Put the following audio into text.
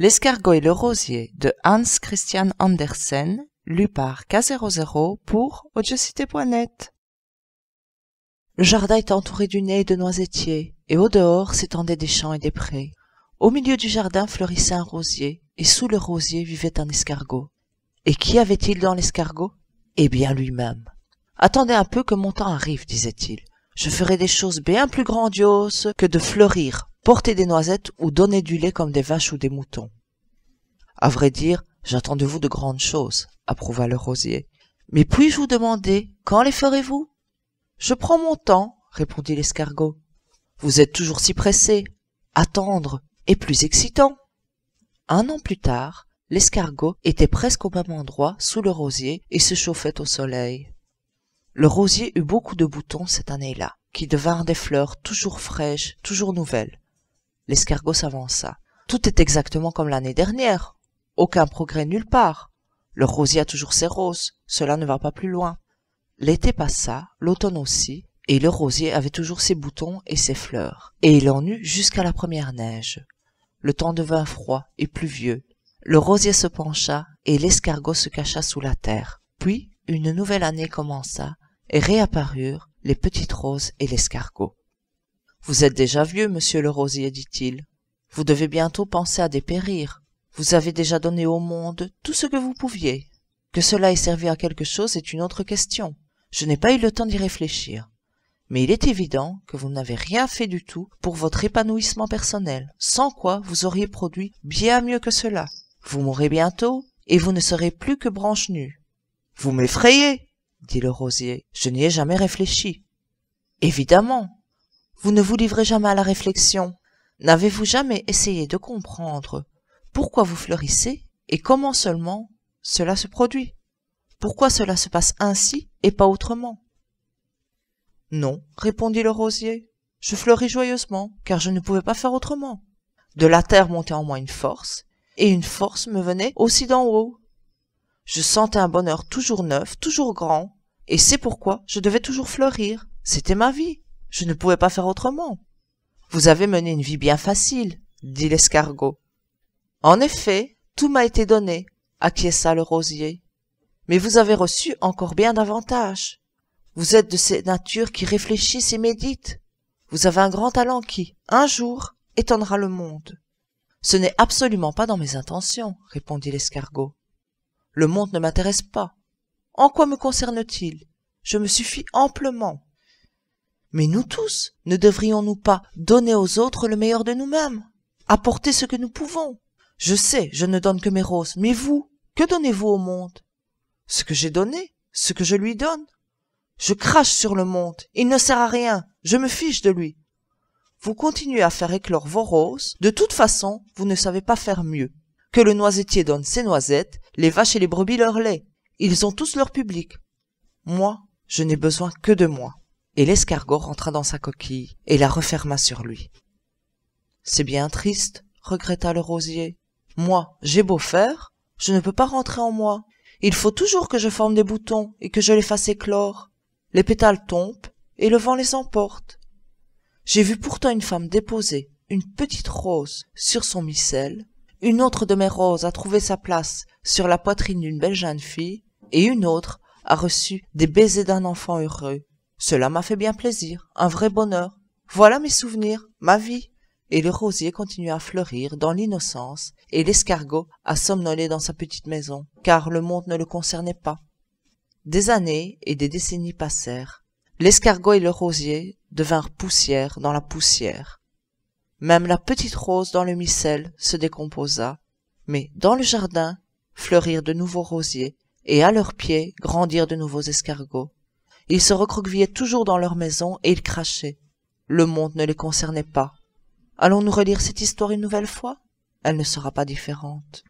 L'escargot et le rosier de Hans Christian Andersen, lu par K00 pour Le jardin était entouré du nez de noisetiers, et au dehors s'étendaient des champs et des prés. Au milieu du jardin fleurissait un rosier, et sous le rosier vivait un escargot. Et qui avait-il dans l'escargot Eh bien lui-même. Attendez un peu que mon temps arrive, disait-il. Je ferai des choses bien plus grandioses que de fleurir, porter des noisettes ou donner du lait comme des vaches ou des moutons. À vrai dire, j'attends de vous de grandes choses, approuva le rosier. Mais puis-je vous demander, quand les ferez-vous Je prends mon temps, répondit l'escargot. Vous êtes toujours si pressé. Attendre est plus excitant. Un an plus tard, l'escargot était presque au même endroit, sous le rosier, et se chauffait au soleil. Le rosier eut beaucoup de boutons cette année-là, qui devinrent des fleurs toujours fraîches, toujours nouvelles l'escargot s'avança tout est exactement comme l'année dernière aucun progrès nulle part le rosier a toujours ses roses cela ne va pas plus loin l'été passa l'automne aussi et le rosier avait toujours ses boutons et ses fleurs et il en eut jusqu'à la première neige le temps devint froid et pluvieux le rosier se pencha et l'escargot se cacha sous la terre puis une nouvelle année commença et réapparurent les petites roses et l'escargot vous êtes déjà vieux monsieur le rosier dit-il vous devez bientôt penser à dépérir vous avez déjà donné au monde tout ce que vous pouviez que cela ait servi à quelque chose est une autre question je n'ai pas eu le temps d'y réfléchir mais il est évident que vous n'avez rien fait du tout pour votre épanouissement personnel, sans quoi vous auriez produit bien mieux que cela. Vous mourrez bientôt, et vous ne serez plus que branche nue. Vous m'effrayez, dit le rosier, je n'y ai jamais réfléchi. Évidemment, vous ne vous livrez jamais à la réflexion. N'avez-vous jamais essayé de comprendre pourquoi vous fleurissez et comment seulement cela se produit Pourquoi cela se passe ainsi et pas autrement Non, répondit le rosier. Je fleuris joyeusement, car je ne pouvais pas faire autrement. De la terre montait en moi une force, et une force me venait aussi d'en haut. Je sentais un bonheur toujours neuf, toujours grand, et c'est pourquoi je devais toujours fleurir. C'était ma vie. Je ne pouvais pas faire autrement. Vous avez mené une vie bien facile, dit l'escargot. En effet, tout m'a été donné, acquiesça le rosier. Mais vous avez reçu encore bien davantage. Vous êtes de ces natures qui réfléchissent et méditent. Vous avez un grand talent qui, un jour, étonnera le monde. Ce n'est absolument pas dans mes intentions, répondit l'escargot. Le monde ne m'intéresse pas. En quoi me concerne-t-il Je me suffis amplement. Mais nous tous, ne devrions-nous pas donner aux autres le meilleur de nous-mêmes Apporter ce que nous pouvons Je sais, je ne donne que mes roses, mais vous, que donnez-vous au monde Ce que j'ai donné, ce que je lui donne. Je crache sur le monde, il ne sert à rien, je me fiche de lui. Vous continuez à faire éclore vos roses, de toute façon, vous ne savez pas faire mieux. Que le noisetier donne ses noisettes, les vaches et les brebis leur lait. Ils ont tous leur public. Moi, je n'ai besoin que de moi et l'escargot rentra dans sa coquille et la referma sur lui. C'est bien triste, regretta le rosier. Moi, j'ai beau faire, je ne peux pas rentrer en moi. Il faut toujours que je forme des boutons et que je les fasse éclore. Les pétales tombent et le vent les emporte. J'ai vu pourtant une femme déposer une petite rose sur son missel, une autre de mes roses a trouvé sa place sur la poitrine d'une belle jeune fille, et une autre a reçu des baisers d'un enfant heureux cela m'a fait bien plaisir, un vrai bonheur. Voilà mes souvenirs, ma vie. Et le rosier continua à fleurir dans l'innocence, et l'escargot à somnoler dans sa petite maison, car le monde ne le concernait pas. Des années et des décennies passèrent. L'escargot et le rosier devinrent poussière dans la poussière. Même la petite rose dans le micelle se décomposa, mais dans le jardin fleurirent de nouveaux rosiers, et à leurs pieds grandirent de nouveaux escargots. Ils se recroquevillaient toujours dans leur maison et ils crachaient. Le monde ne les concernait pas. Allons-nous relire cette histoire une nouvelle fois Elle ne sera pas différente.